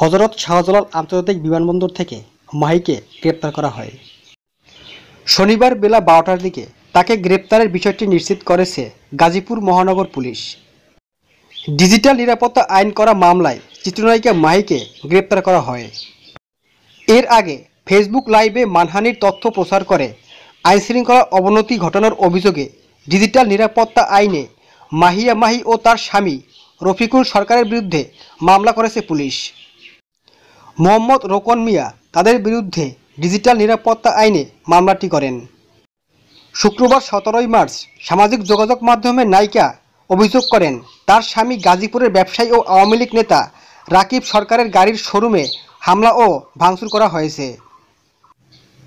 হজরত শাহজালাল আন্তর্জাতিক বিমানবন্দর থেকে মাহিকে গ্রেপ্তার করা হয় শনিবার বেলা বারোটার দিকে তাকে গ্রেপ্তারের বিষয়টি নিশ্চিত করেছে গাজীপুর মহানগর পুলিশ ডিজিটাল নিরাপত্তা আইন করা মামলায় চিত্রনায়িকা মাহিকে গ্রেপ্তার করা হয় এর আগে ফেসবুক লাইভে মানহানির তথ্য প্রচার করে আইনশৃঙ্খলার অবনতি ঘটানোর অভিযোগে ডিজিটাল নিরাপত্তা আইনে মাহিয়া মাহি ও তার স্বামী রফিকুল সরকারের বিরুদ্ধে মামলা করেছে পুলিশ মোহাম্মদ রোকন মিয়া তাদের বিরুদ্ধে ডিজিটাল নিরাপত্তা আইনে মামলাটি করেন শুক্রবার সতেরোই মার্চ সামাজিক যোগাযোগ মাধ্যমে নায়িকা অভিযোগ করেন তার স্বামী গাজীপুরের ব্যবসায়ী ও আওয়ামী লীগ নেতা রাকিব সরকারের গাড়ির শোরুমে হামলা ও ভাঙচুর করা হয়েছে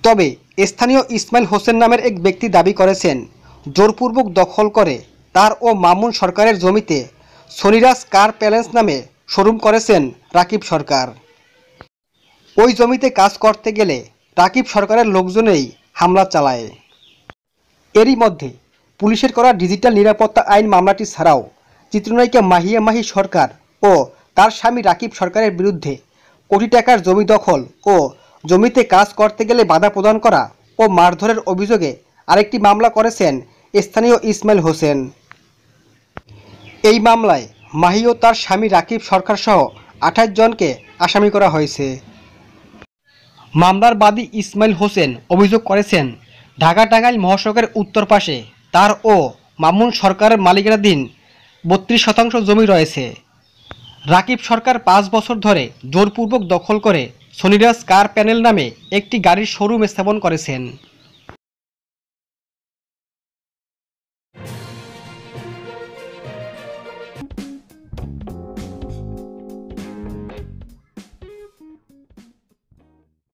তবে স্থানীয় ইসমাইল হোসেন নামের এক ব্যক্তি দাবি করেছেন জোরপূর্বক দখল করে তার ও মামুন সরকারের জমিতে সনিরাজ কার প্যালেন্স নামে শোরুম করেছেন রাকিব সরকার ওই জমিতে কাজ করতে গেলে রাকিব সরকারের লোকজনেই হামলা চালায় এরই মধ্যে পুলিশের করা ডিজিটাল নিরাপত্তা আইন মামলাটি ছাড়াও চিত্রনায়িকা মাহিয়া মাহি সরকার ও তার স্বামী রাকিব সরকারের বিরুদ্ধে কোটি টাকার জমি দখল ও জমিতে কাজ করতে গেলে বাধা প্রদান করা ও মারধরের অভিযোগে আরেকটি মামলা করেছেন স্থানীয় ইসমাইল হোসেন এই মামলায় মাহি ও তার স্বামী রাকিব সরকার সহ আঠাশ জনকে আসামি করা হয়েছে মামলার বাদী ইসমাইল হোসেন অভিযোগ করেছেন ঢাকা টাঙ্গাইল মহাসড়কের উত্তর পাশে তার ও মামুন সরকারের মালিকানাধীন বত্রিশ শতাংশ জমি রয়েছে রাকিব সরকার পাঁচ বছর ধরে জোরপূর্বক দখল করে সনিরাজ কার প্যানেল নামে একটি গাড়ির শোরুম স্থাপন করেছেন